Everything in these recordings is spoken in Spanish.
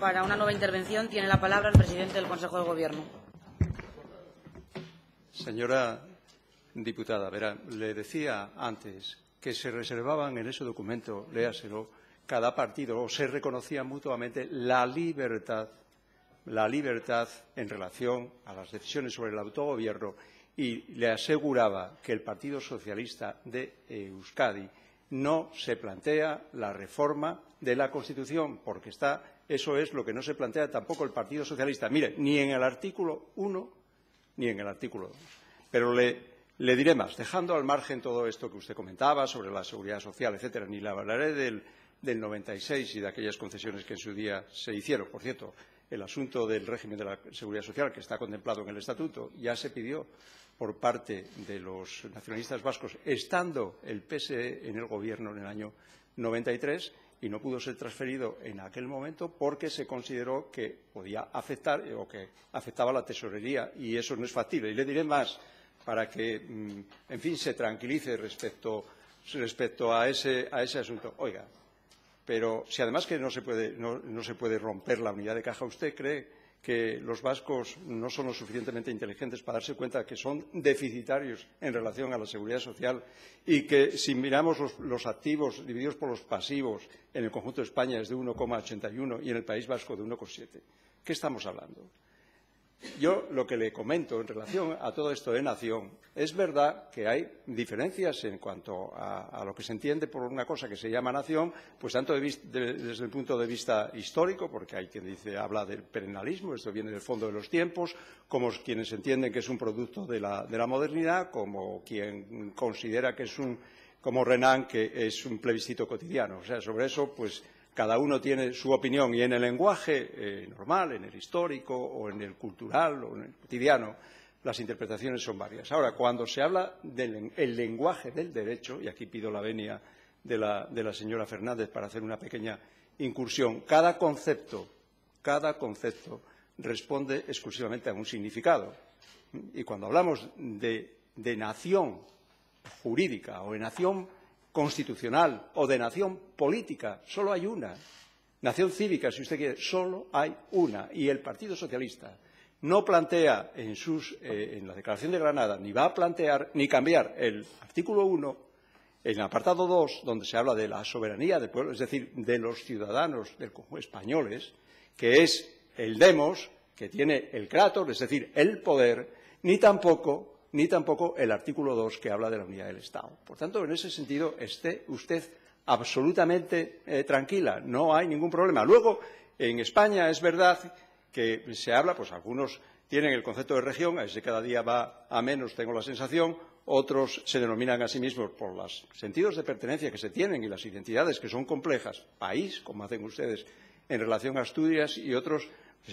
Para una nueva intervención tiene la palabra el presidente del Consejo de Gobierno. Señora diputada, le decía antes que se reservaban en ese documento, léaselo, cada partido o se reconocía mutuamente la libertad, la libertad en relación a las decisiones sobre el autogobierno y le aseguraba que el Partido Socialista de Euskadi no se plantea la reforma de la Constitución porque está eso es lo que no se plantea tampoco el Partido Socialista. Mire, ni en el artículo 1 ni en el artículo 2. Pero le, diré más, dejando al margen todo esto que usted comentaba sobre la seguridad social, etcétera, ni le hablaré del, del 96 y de aquellas concesiones que en su día se hicieron. Por cierto, el asunto del régimen de la seguridad social que está contemplado en el Estatuto ya se pidió por parte de los nacionalistas vascos, estando el PSE en el Gobierno en el año 93 y no pudo ser transferido en aquel momento porque se consideró que podía afectar eh, o que afectaba la tesorería y eso no es factible. Y le diré más para que, mm, en fin, se tranquilice respecto, respecto a, ese, a ese asunto. Oiga, pero si además que no se puede, no se puede romper la unidad de caja, ¿usted cree que los vascos no son lo suficientemente inteligentes para darse cuenta que son deficitarios en relación a la seguridad social y que si miramos los, activos divididos por los pasivos en el conjunto de España es de 1,81 y en el País Vasco de 1,7. ¿Qué estamos hablando? Yo lo que le comento en relación a todo esto de nación, es verdad que hay diferencias en cuanto a, lo que se entiende por una cosa que se llama nación, pues tanto desde el punto de vista histórico, porque hay quien dice, habla del perenalismo, esto viene del fondo de los tiempos, como quienes entienden que es un producto de la, de la modernidad, como quien considera que es un, como Renan, que es un plebiscito cotidiano. O sea, sobre eso, pues cada uno tiene su opinión y en el lenguaje eh, normal, en el histórico o en el cultural o en el cotidiano, las interpretaciones son varias. Ahora, cuando se habla del lenguaje del derecho, y aquí pido la venia de la, señora Fernández para hacer una pequeña incursión, cada concepto, cada concepto responde exclusivamente a un significado. Y cuando hablamos de nación jurídica o de nación constitucional o de nación política. Solo hay una. Nación cívica, si usted quiere, solo hay una. Y el Partido Socialista no plantea en, sus, eh, en la Declaración de Granada, ni va a plantear ni cambiar el artículo 1, el apartado 2, donde se habla de la soberanía del pueblo, es decir, de los ciudadanos españoles, que es el demos, que tiene el kratos, es decir, el poder, ni tampoco ni tampoco el artículo 2 que habla de la unidad del Estado. Por tanto, en ese sentido, esté usted absolutamente eh, tranquila, no hay ningún problema. Luego, en España es verdad que se habla, pues algunos tienen el concepto de región, a ese cada día va a menos, tengo la sensación, otros se denominan a sí mismos por los sentidos de pertenencia que se tienen y las identidades que son complejas, país, como hacen ustedes en relación a Asturias, y otros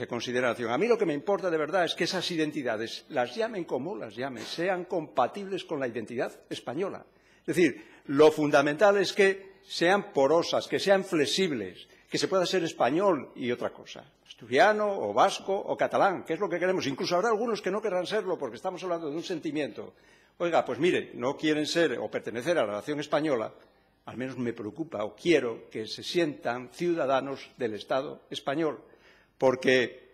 consideración. A mí lo que me importa de verdad es que esas identidades, las llamen como las llamen, sean compatibles con la identidad española. Es decir, lo fundamental es que sean porosas, que sean flexibles, que se pueda ser español y otra cosa, asturiano o vasco o catalán, que es lo que queremos. Incluso habrá algunos que no querrán serlo porque estamos hablando de un sentimiento. Oiga, pues mire, no quieren ser o pertenecer a la nación española, al menos me preocupa o quiero que se sientan ciudadanos del Estado español porque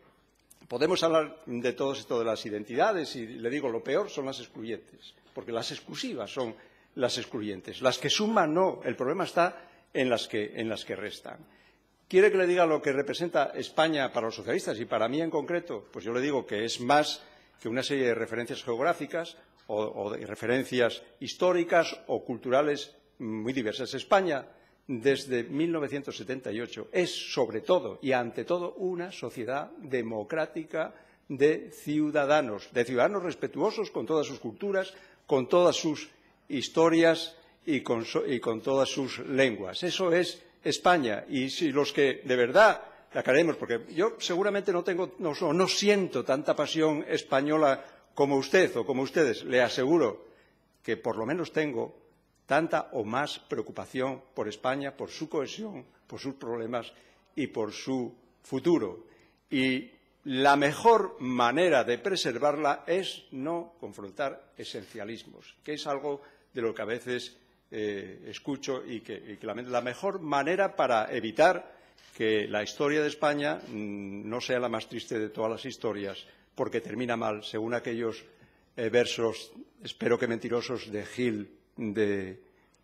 podemos hablar de todo esto de las identidades y le digo lo peor son las excluyentes, porque las exclusivas son las excluyentes, las que suman no, el problema está en las que, restan. ¿Quiere que le diga lo que representa España para los socialistas y para mí en concreto? Pues yo le digo que es más que una serie de referencias geográficas o, o de referencias históricas o culturales muy diversas. España desde 1978 es, sobre todo y ante todo, una sociedad democrática de ciudadanos, de ciudadanos respetuosos con todas sus culturas, con todas sus historias y con, todas sus lenguas. Eso es España. Y si los que de verdad la queremos, porque yo seguramente no tengo, no, no siento tanta pasión española como usted o como ustedes, le aseguro que por lo menos tengo tanta o más preocupación por España, por su cohesión, por sus problemas y por su futuro. Y la mejor manera de preservarla es no confrontar esencialismos, que es algo de lo que a veces eh, escucho y que, la, mejor manera para evitar que la historia de España mm, no sea la más triste de todas las historias, porque termina mal, según aquellos eh, versos, espero que mentirosos, de Gil de,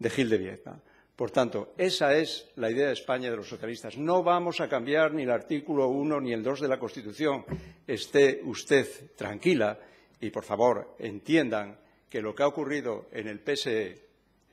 Gil de Viedma. Por tanto, esa es la idea de España de los socialistas. No vamos a cambiar ni el artículo 1 ni el 2 de la Constitución. Esté usted tranquila y, por favor, entiendan que lo que ha ocurrido en el PSE,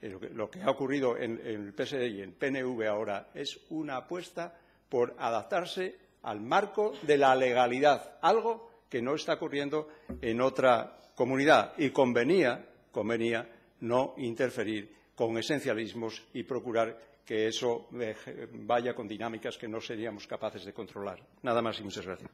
eh, lo que ha ocurrido en, en el PSE y en el PNV ahora es una apuesta por adaptarse al marco de la legalidad, algo que no está ocurriendo en otra comunidad. Y convenía, convenía no interferir con esencialismos y procurar que eso eh, vaya con dinámicas que no seríamos capaces de controlar. Nada más y muchas gracias.